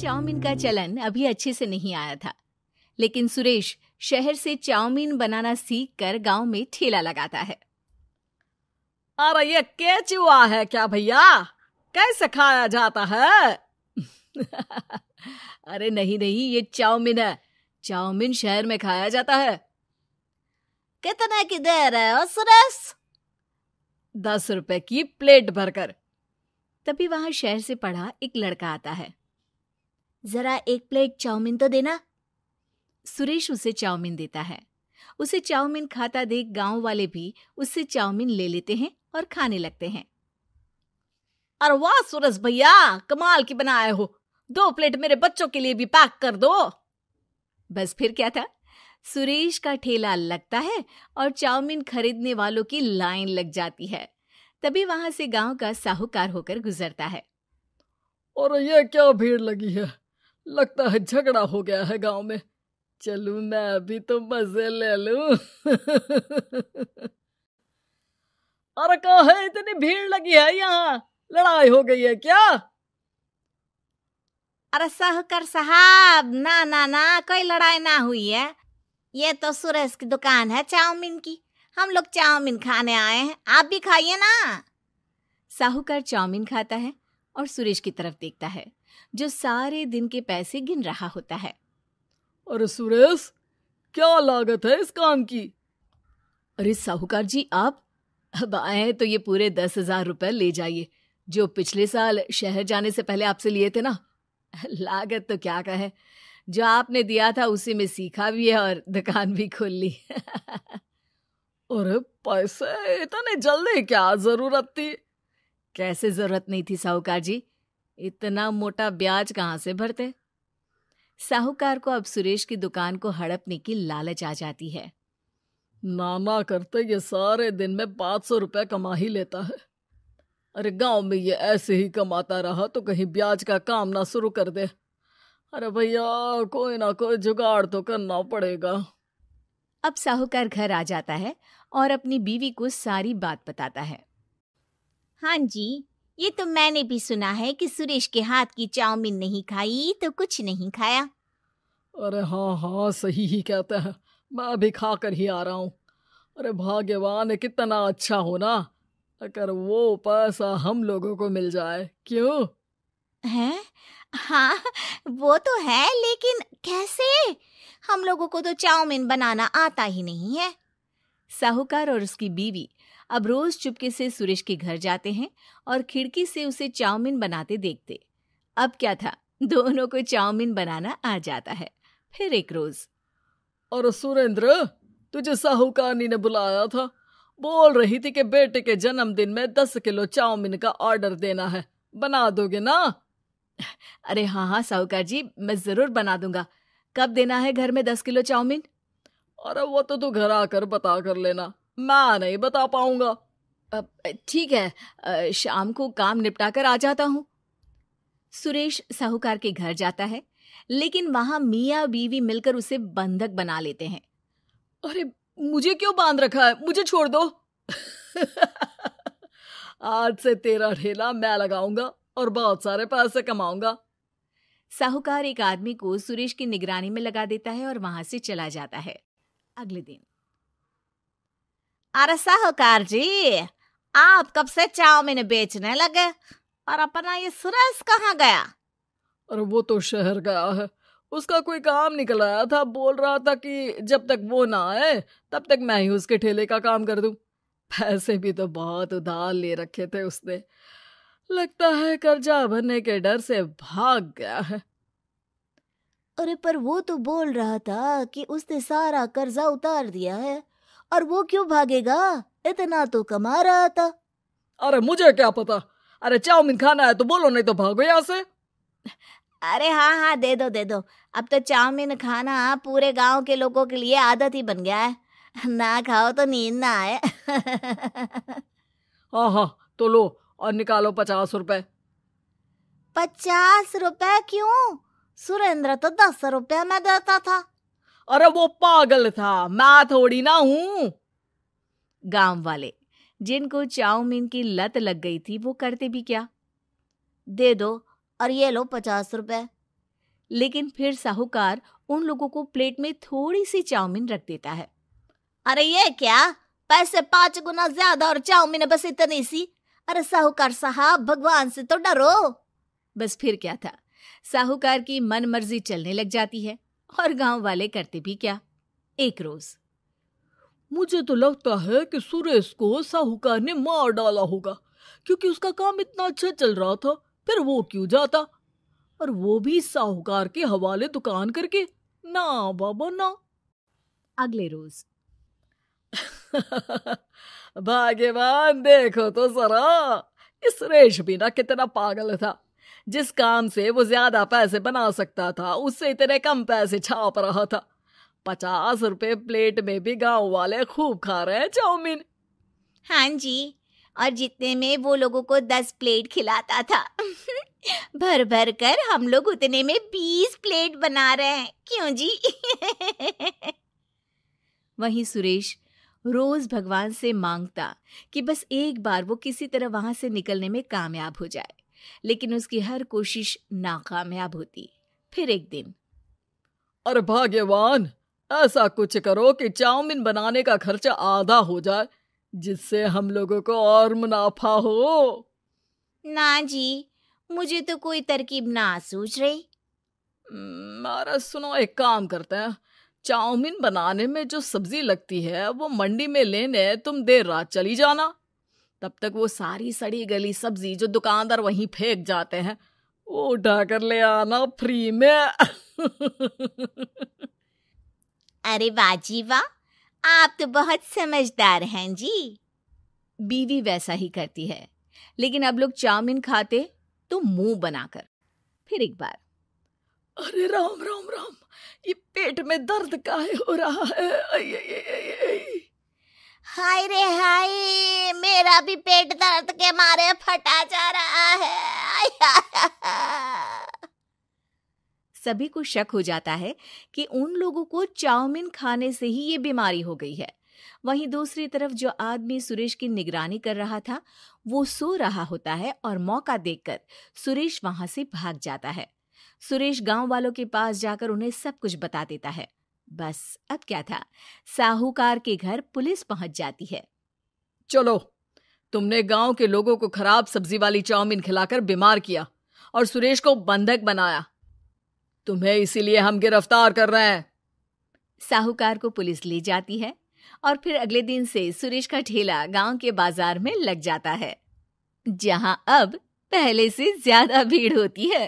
Chowmein का चलन अभी अच्छे से नहीं आया था लेकिन सुरेश शहर से चाउमीन बनाना सीख कर गाँव में ठेला लगाता है अरे ये केचुआ है क्या भैया कैसे खाया जाता है अरे नहीं नहीं ये चाउमीन है चाउमीन शहर में खाया जाता है कितने की दे रहे हो सुरेश दस रुपए की प्लेट भरकर तभी वहां शहर से पढ़ा एक लड़का आता है जरा एक प्लेट चाउमीन तो देना सुरेश उसे चाउमीन देता है उसे चाउमीन खाता देख गांव वाले भी उससे चाउमीन ले लेते हैं और खाने लगते हैं अरे वाह सुरेश भैया कमाल की बनाए हो दो प्लेट मेरे बच्चों के लिए भी पैक कर दो बस फिर क्या था सुरेश का ठेला लगता है और चाउमीन खरीदने वालों की लाइन लग जाती है तभी वहां से गांव का साहूकार होकर गुजरता है और ये क्या भीड़ लगी है लगता है झगड़ा हो गया है गांव में चलू मैं अभी तो मजे ले लू अरे कहा है इतनी भीड़ लगी है यहाँ लड़ाई हो गई है क्या अरे सहकर साहब ना ना ना कोई लड़ाई ना हुई है ये तो सुरेश की दुकान है चाउमीन की हम लोग चाउमीन खाने आए हैं आप भी खाइए ना साहूकार चाउमीन खाता है और सुरेश की तरफ देखता है जो सारे दिन के पैसे गिन रहा होता है अरे सुरेश क्या लागत है इस काम की अरे साहूकार जी आप अब आए तो ये पूरे दस हजार रुपए ले जाइए जो पिछले साल शहर जाने से पहले आपसे लिए थे ना लागत तो क्या कहे जो आपने दिया था उसी में सीखा भी है और दुकान भी खोल ली अरे पैसे इतने जल्दी क्या जरूरत थी कैसे जरूरत नहीं थी साहूकार जी इतना मोटा ब्याज कहाँ से भरते साहूकार को अब सुरेश की दुकान को हड़पने की लालच आ जाती है मामा करते ये सारे दिन में पांच सौ रुपए कमा ही लेता है अरे गांव में ये ऐसे ही कमाता रहा तो कहीं ब्याज का काम ना शुरू कर दे अरे भैया कोई ना कोई जुगाड़ तो करना पड़ेगा अब साहूकार घर आ जाता है और अपनी बीवी को सारी बात बताता है हाँ जी ये तो मैंने भी सुना है कि सुरेश के हाथ की चाउमीन नहीं खाई तो कुछ नहीं खाया अरे हाँ हाँ सही ही कहते हैं मैं अभी खा कर ही आ रहा हूँ अरे भाग्यवान कितना अच्छा हो ना अगर वो पैसा हम लोगों को मिल जाए क्यों है हाँ वो तो है लेकिन कैसे हम लोगों को तो चाउमीन बनाना आता ही नहीं है साहूकार और उसकी बीवी अब रोज चुपके से सुरेश के घर जाते हैं और खिड़की से उसे चाउमीन बनाते देखते अब क्या था दोनों को चाउमीन बनाना आ जाता है फिर एक रोज और सुरेंद्र तुझे साहूकारनी ने बुलाया था बोल रही थी कि बेटे के जन्मदिन में दस किलो चाउमीन का ऑर्डर देना है बना दोगे ना अरे हाँ हाँ साहूकार जी मैं जरूर बना दूंगा कब देना है घर में दस किलो चाउमीन अरे वो तो तू घर आकर बता कर लेना मैं नहीं बता पाऊंगा ठीक है शाम को काम निपटाकर आ जाता हूँ सुरेश साहूकार के घर जाता है लेकिन वहां मियाँ बीवी मिलकर उसे बंधक बना लेते हैं अरे मुझे क्यों बांध रखा है मुझे छोड़ दो आज से तेरा ठेला मैं लगाऊंगा और बहुत सारे पैसे कमाऊंगा साहूकार एक आदमी को सुरेश की निगरानी में लगा देता है और वहां से चला जाता है अगले दिन अरे साहूकार जी आप कब से चाउमीन बेचने लगे और अपना ये सुरेश कहाँ गया अरे वो तो शहर गया है उसका कोई काम निकल आया था बोल रहा था कि जब तक वो ना आए तब तक मैं ही उसके ठेले का काम कर दूं पैसे भी तो बहुत उधार ले रखे थे उसने लगता है कर्जा भरने के डर से भाग गया है अरे पर वो तो बोल रहा था कि उसने सारा कर्जा उतार दिया है और वो क्यों भागेगा इतना तो कमा रहा था अरे मुझे क्या पता अरे चाउमीन खाना है तो बोलो नहीं तो भागो यहाँ से अरे हाँ हाँ दे दो दे दो अब तो चाउमीन खाना पूरे गांव के लोगों के लिए आदत ही बन गया है ना खाओ तो नींद ना आए हाँ हाँ तो लो और निकालो पचास रुपए पचास रुपए क्यों सुरेंद्र तो दस रुपया में देता था अरे वो पागल था मैं थोड़ी ना हूं गांव वाले जिनको चाउमीन की लत लग गई थी वो करते भी क्या दे दो और ये लो पचास रुपए लेकिन फिर साहूकार उन लोगों को प्लेट में थोड़ी सी चाउमीन रख देता है अरे ये क्या पैसे पांच गुना ज्यादा और चाउमीन बस इतनी सी अरे साहूकार साहब भगवान से तो डरो बस फिर क्या था साहूकार की मन मर्जी चलने लग जाती है और गांव वाले करते भी क्या एक रोज मुझे तो लगता है कि सुरेश को साहूकार ने मार डाला होगा क्योंकि उसका काम इतना अच्छा चल रहा था फिर वो क्यों जाता और वो भी साहूकार के हवाले दुकान करके ना बाबा ना अगले रोज भाग्यवान देखो तो जरा इस रेश बिना कितना पागल था जिस काम से वो ज्यादा पैसे बना सकता था उससे इतने कम पैसे छाप रहा था पचास रुपए प्लेट में भी गांव वाले खूब खा रहे हैं चाउमीन हाँ जी और जितने में वो लोगों को दस प्लेट खिलाता था भर भर कर हम लोग उतने में बीस प्लेट बना रहे हैं क्यों जी वहीं सुरेश रोज भगवान से मांगता कि बस एक बार वो किसी तरह वहां से निकलने में कामयाब हो जाए लेकिन उसकी हर कोशिश नाकामयाब होती फिर एक दिन अरे भाग्यवान ऐसा कुछ करो कि चाउमिन बनाने का खर्चा आधा हो जाए जिससे हम लोगों को और मुनाफा हो ना जी मुझे तो कोई तरकीब ना सूझ रही मारा सुनो एक काम करते हैं चाउमिन बनाने में जो सब्जी लगती है वो मंडी में लेने तुम देर रात चली जाना तब तक वो सारी सड़ी गली सब्जी जो दुकानदार वहीं फेंक जाते हैं वो उठा कर ले आना फ्री में अरे बाजी वाह आप तो बहुत समझदार हैं जी बीवी वैसा ही करती है लेकिन अब लोग चाउमीन खाते तो मुंह बनाकर फिर एक बार अरे राम राम राम ये पेट में दर्द का हो रहा है आई आई आई आई आई। हाय रे हाय मेरा भी पेट दर्द के मारे फटा जा रहा है सभी को शक हो जाता है कि उन लोगों को चाउमीन खाने से ही ये बीमारी हो गई है वहीं दूसरी तरफ जो आदमी सुरेश की निगरानी कर रहा था वो सो रहा होता है और मौका देखकर सुरेश वहां से भाग जाता है सुरेश गांव वालों के पास जाकर उन्हें सब कुछ बता देता है बस अब क्या था साहूकार के घर पुलिस पहुंच जाती है चलो तुमने गांव के लोगों को खराब सब्जी वाली चाउमीन खिलाकर बीमार किया और सुरेश को बंधक बनाया तुम्हें इसीलिए हम गिरफ्तार कर रहे हैं साहूकार को पुलिस ले जाती है और फिर अगले दिन से सुरेश का ठेला गांव के बाजार में लग जाता है जहां अब पहले से ज्यादा भीड़ होती है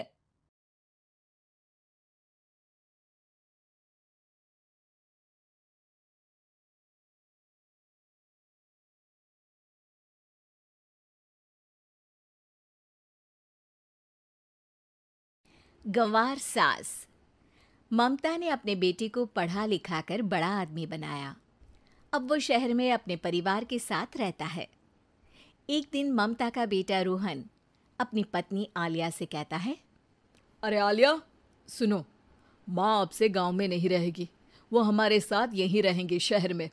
गंवार सास ममता ने अपने बेटे को पढ़ा लिखा कर बड़ा आदमी बनाया अब वो शहर में अपने परिवार के साथ रहता है एक दिन ममता का बेटा रोहन अपनी पत्नी आलिया से कहता है अरे आलिया सुनो माँ अब से गांव में नहीं रहेगी वो हमारे साथ यहीं रहेंगे शहर में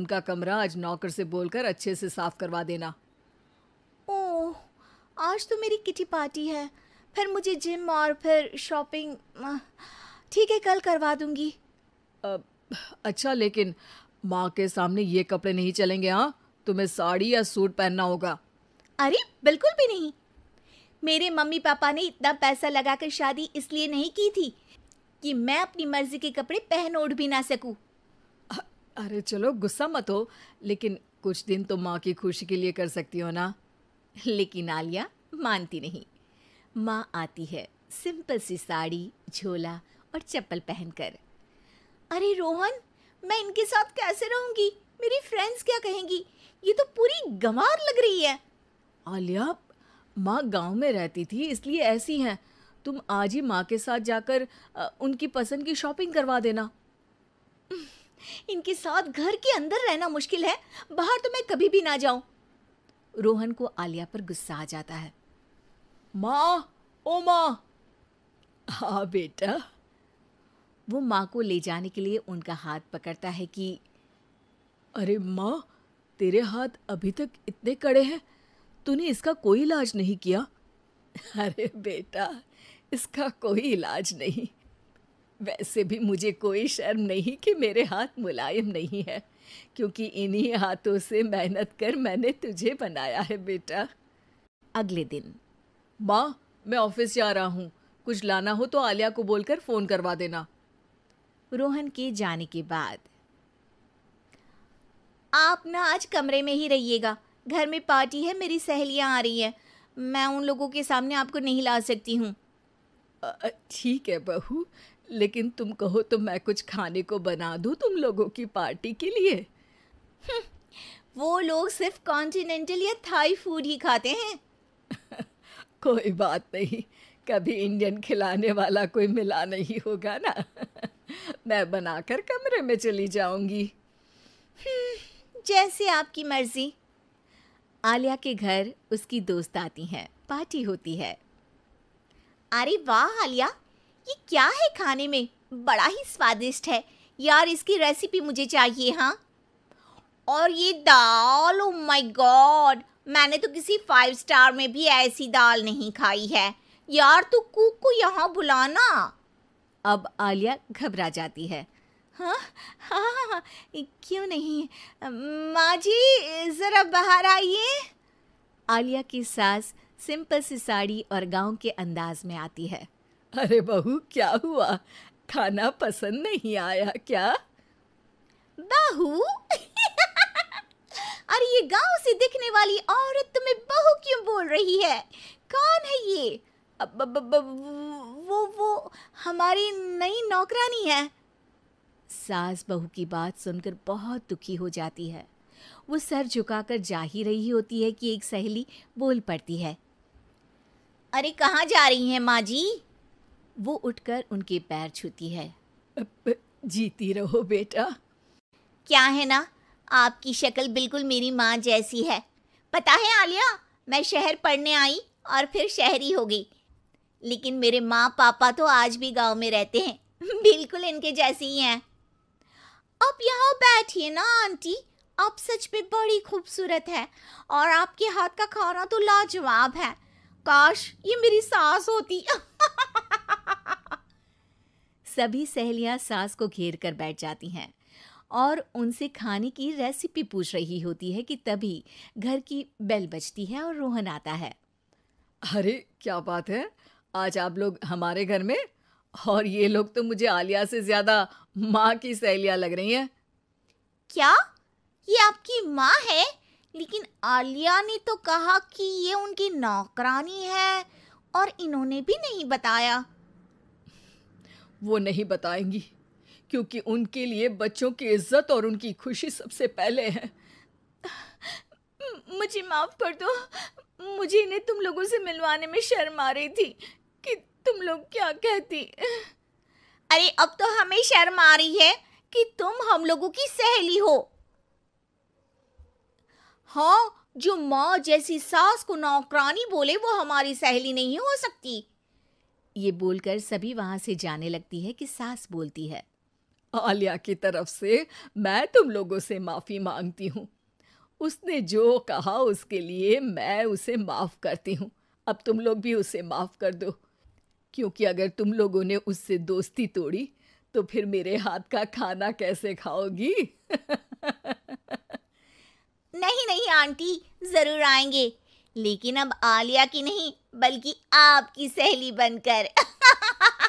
उनका कमरा आज नौकर से बोलकर अच्छे से साफ करवा देना ओह आज तो मेरी किटी पार्टी है फिर मुझे जिम और फिर शॉपिंग ठीक है कल करवा दूंगी अच्छा लेकिन माँ के सामने ये कपड़े नहीं चलेंगे हाँ तुम्हें साड़ी या सूट पहनना होगा अरे बिल्कुल भी नहीं मेरे मम्मी पापा ने इतना पैसा लगाकर शादी इसलिए नहीं की थी कि मैं अपनी मर्जी के कपड़े पहन ओढ़ भी ना सकूं। अरे चलो गुस्सा मत हो लेकिन कुछ दिन तो माँ की खुशी के लिए कर सकती हो ना लेकिन आलिया मानती नहीं माँ आती है सिंपल सी साड़ी झोला और चप्पल पहनकर अरे रोहन मैं इनके साथ कैसे रहूंगी मेरी फ्रेंड्स क्या कहेंगी ये तो पूरी गंवार लग रही है आलिया माँ गांव में रहती थी इसलिए ऐसी हैं तुम आज ही माँ के साथ जाकर उनकी पसंद की शॉपिंग करवा देना इनके साथ घर के अंदर रहना मुश्किल है बाहर तो मैं कभी भी ना जाऊं रोहन को आलिया पर गुस्सा आ जाता है माँ ओ माँ हाँ बेटा वो माँ को ले जाने के लिए उनका हाथ पकड़ता है कि अरे माँ तेरे हाथ अभी तक इतने कड़े हैं तूने इसका कोई इलाज नहीं किया अरे बेटा इसका कोई इलाज नहीं वैसे भी मुझे कोई शर्म नहीं कि मेरे हाथ मुलायम नहीं है क्योंकि इन्हीं हाथों से मेहनत कर मैंने तुझे बनाया है बेटा अगले दिन माँ मैं ऑफिस जा रहा हूँ कुछ लाना हो तो आलिया को बोलकर फ़ोन करवा देना रोहन के जाने के बाद आप ना आज कमरे में ही रहिएगा घर में पार्टी है मेरी सहेलियाँ आ रही हैं मैं उन लोगों के सामने आपको नहीं ला सकती हूँ ठीक है बहू लेकिन तुम कहो तो मैं कुछ खाने को बना दूँ तुम लोगों की पार्टी के लिए हम्म, वो लोग सिर्फ कॉन्टिनेंटल या थाई फूड ही खाते हैं कोई बात नहीं कभी इंडियन खिलाने वाला कोई मिला नहीं होगा ना मैं बनाकर कमरे में चली जाऊंगी हम्म, जैसे आपकी मर्जी आलिया के घर उसकी दोस्त आती हैं पार्टी होती है अरे वाह आलिया ये क्या है खाने में बड़ा ही स्वादिष्ट है यार इसकी रेसिपी मुझे चाहिए हाँ और ये दाल ओ माय गॉड मैंने तो किसी फाइव स्टार में भी ऐसी दाल नहीं खाई है यार तू कुक को यहाँ बुलाना अब आलिया घबरा जाती है हाँ हाँ हाँ, हाँ क्यों नहीं माँ जी ज़रा बाहर आइए आलिया की सास सिंपल सी साड़ी और गांव के अंदाज में आती है अरे बहू क्या हुआ खाना पसंद नहीं आया क्या बहू अरे ये गांव से दिखने वाली औरत तुम्हें बहू क्यों बोल रही है कौन है ये अब ब, ब, ब, वो वो हमारी नई नौकरानी है सास बहू की बात सुनकर बहुत दुखी हो जाती है वो सर झुकाकर जा ही रही होती है कि एक सहेली बोल पड़ती है अरे कहाँ जा रही हैं माँ जी वो उठकर उनके पैर छूती है जीती रहो बेटा क्या है ना आपकी शक्ल बिल्कुल मेरी माँ जैसी है पता है आलिया मैं शहर पढ़ने आई और फिर शहरी हो गई लेकिन मेरे माँ पापा तो आज भी गांव में रहते हैं बिल्कुल इनके जैसे ही हैं आप यहाँ बैठिए ना आंटी आप सच में बड़ी खूबसूरत है और आपके हाथ का खाना तो लाजवाब है काश ये मेरी सास होती सभी सहेलियां सास को घेर कर बैठ जाती हैं और उनसे खाने की रेसिपी पूछ रही होती है कि तभी घर की बेल बजती है और रोहन आता है अरे क्या बात है आज आप लोग हमारे घर में और ये लोग तो मुझे आलिया से ज्यादा माँ की सहेलियाँ लग रही हैं क्या ये आपकी माँ है लेकिन आलिया ने तो कहा कि ये उनकी नौकरानी है और इन्होंने भी नहीं बताया वो नहीं बताएंगी क्योंकि उनके लिए बच्चों की इज्जत और उनकी खुशी सबसे पहले है मुझे माफ़ कर दो मुझे इन्हें तुम लोगों से मिलवाने में शर्म आ रही थी कि तुम लोग क्या कहती अरे अब तो हमें शर्म आ रही है कि तुम हम लोगों की सहेली हो हाँ जो माँ जैसी सास को नौकरानी बोले वो हमारी सहेली नहीं हो सकती ये बोलकर सभी वहां से जाने लगती है कि सास बोलती है आलिया की तरफ से मैं तुम लोगों से माफ़ी मांगती हूँ उसने जो कहा उसके लिए मैं उसे माफ़ करती हूँ अब तुम लोग भी उसे माफ़ कर दो क्योंकि अगर तुम लोगों ने उससे दोस्ती तोड़ी तो फिर मेरे हाथ का खाना कैसे खाओगी नहीं नहीं आंटी ज़रूर आएंगे लेकिन अब आलिया की नहीं बल्कि आपकी सहेली बनकर